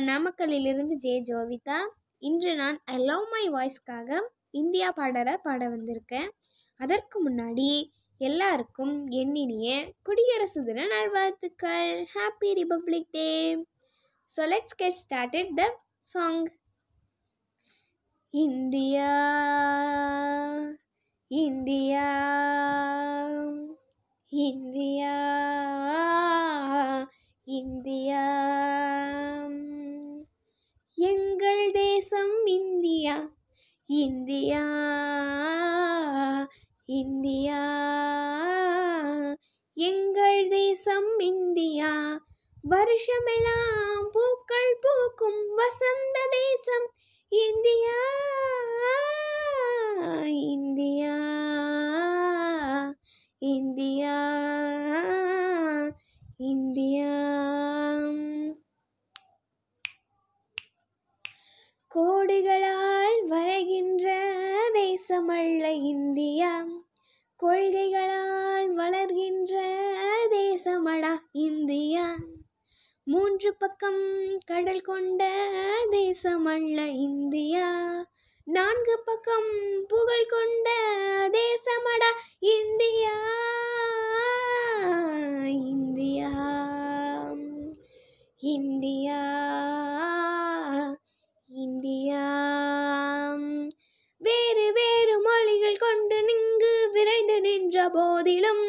நான் நாமக்கல்லிலிருந்து ஜே ஜோவிதா இன்று நான் அலவ் மை வாய்ஸ்க்காக இந்தியா பாடலை பாட வந்திருக்கேன் அதற்கு முன்னாடி எல்லாருக்கும் என்னினிய குடியரசு தின நல்வாழ்த்துக்கள் happy Republic Day so let's get started the song India India India India India எங்கள் தேசம் இந்தியா வருஷமெல்லாம் பூக்கள் பூக்கும் வசந்த தேசம் இந்தியா இந்தியா இந்தியா தேசமல்ல இந்தியா கொள்கைகளால் வளர்கின்ற தேசமடா இந்தியா மூன்று பக்கம் கடல் கொண்ட தேசமல்ல இந்தியா நான்கு பக்கம் புகழ் கொண்ட தேசமடா இந்தியா இந்தியா இந்தியா போதிலும்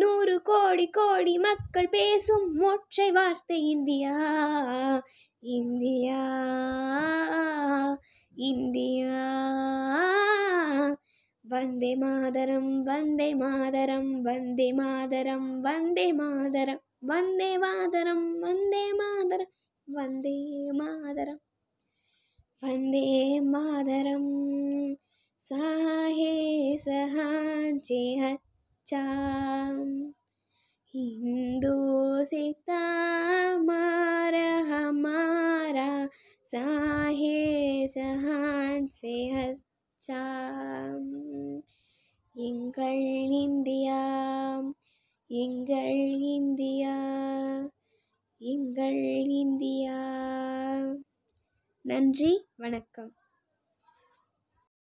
நூறு கோடி கோடி மக்கள் பேசும் ஒற்றை வார்த்தை இந்தியா இந்தியா இந்தியா வந்தே மாதரம் வந்தே மாதரம் வந்தே மாதரம் வந்தே மாதரம் வந்தே மாதரம் வந்தே மாதரம் வந்தே மாதரம் வந்தே மாதரம் சாஹே सहांचे हच्चा हिंदू सीता मार हमारा साहे जहान से हच्चा எங்கள் இந்தியா எங்கள் இந்தியா எங்கள் இந்தியா நன்றி வணக்கம்